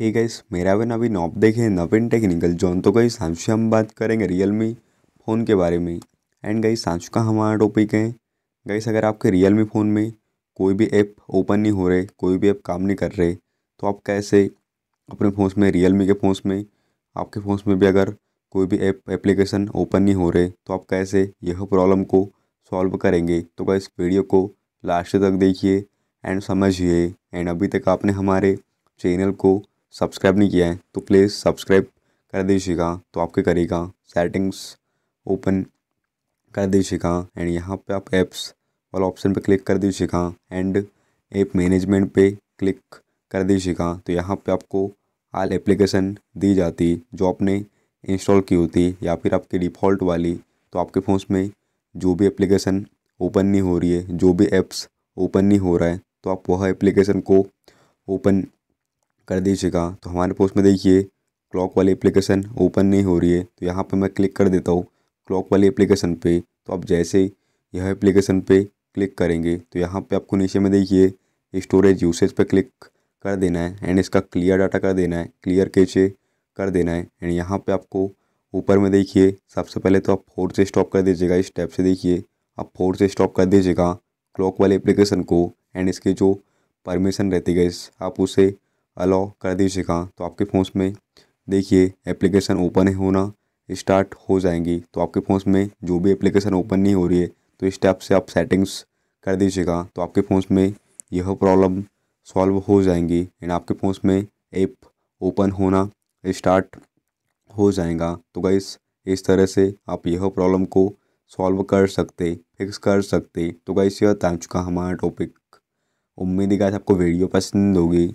hey guys मेरा भी नवीन op देखे नवीन टेक्निकल जोन तो गई सांसू हम बात करेंगे रियलमी फ़ोन के बारे में एंड गई सांसू का हमारा टॉपिक है गईस अगर आपके रियलमी फ़ोन में कोई भी ऐप ओपन नहीं हो रहे कोई भी ऐप काम नहीं कर रहे तो आप कैसे अपने फ़ोन में रियलमी के फ़ोन में आपके फ़ोन में भी अगर कोई भी ऐप एप्लीकेशन ओपन नहीं हो रहे तो आप कैसे यह प्रॉब्लम को सॉल्व करेंगे तो गई वीडियो को लास्ट तक देखिए एंड समझिए एंड अभी तक आपने हमारे चैनल को सब्सक्राइब नहीं किया है तो प्लीज़ सब्सक्राइब कर दीजिएगा तो आपके करेगा सेटिंग्स ओपन कर दीजिएगा एंड यहाँ पे आप ऐप्स वाला ऑप्शन पे क्लिक कर दीजिएगा एंड ऐप मैनेजमेंट पे क्लिक कर दीजिएगा तो यहाँ पे आपको आल एप्लीकेशन दी जाती जो आपने इंस्टॉल की होती या फिर आपकी डिफ़ॉल्ट वाली तो आपके फ़ोन में जो भी एप्लीकेशन ओपन नहीं हो रही है जो भी एप्स ओपन नहीं हो रहा है तो आप वह एप्लीकेशन को ओपन कर दीजिएगा तो हमारे पोस्ट में देखिए क्लॉक वाली एप्लीकेशन ओपन नहीं हो रही है तो यहाँ पर मैं क्लिक कर देता हूँ क्लॉक वाली एप्लीकेशन पर तो आप जैसे यह एप्लीकेशन पर क्लिक करेंगे तो यहाँ पर आपको नीचे में देखिए स्टोरेज यूसेज पर क्लिक कर देना है एंड इसका क्लियर डाटा कर देना है क्लियर कैचे कर देना है एंड यहाँ पे आपको ऊपर में देखिए सबसे पहले तो आप फोर से स्टॉप कर दीजिएगा इस टैप से देखिए आप फोर से स्टॉप कर दीजिएगा क्लॉक वाले एप्लीकेशन को एंड इसके जो परमिशन रहती है आप उसे अलाउ कर दीजिएगा तो आपके फ़ोन में देखिए एप्लीकेशन ओपन होना स्टार्ट हो जाएंगी तो आपके फ़ोन में जो भी एप्लीकेशन ओपन नहीं हो रही है तो इस टैप से आप सेटिंग्स कर दीजिएगा तो आपके फ़ोन में यह प्रॉब्लम सॉल्व हो जाएंगी एंड आपके फ़ोन में ऐप ओपन होना स्टार्ट हो जाएगा तो गाइस इस तरह से आप यह प्रॉब्लम को सॉल्व कर सकते फिक्स कर सकते तो गाइस यह था चुका हमारा टॉपिक उम्मीद है गाइस आपको वीडियो पसंद होगी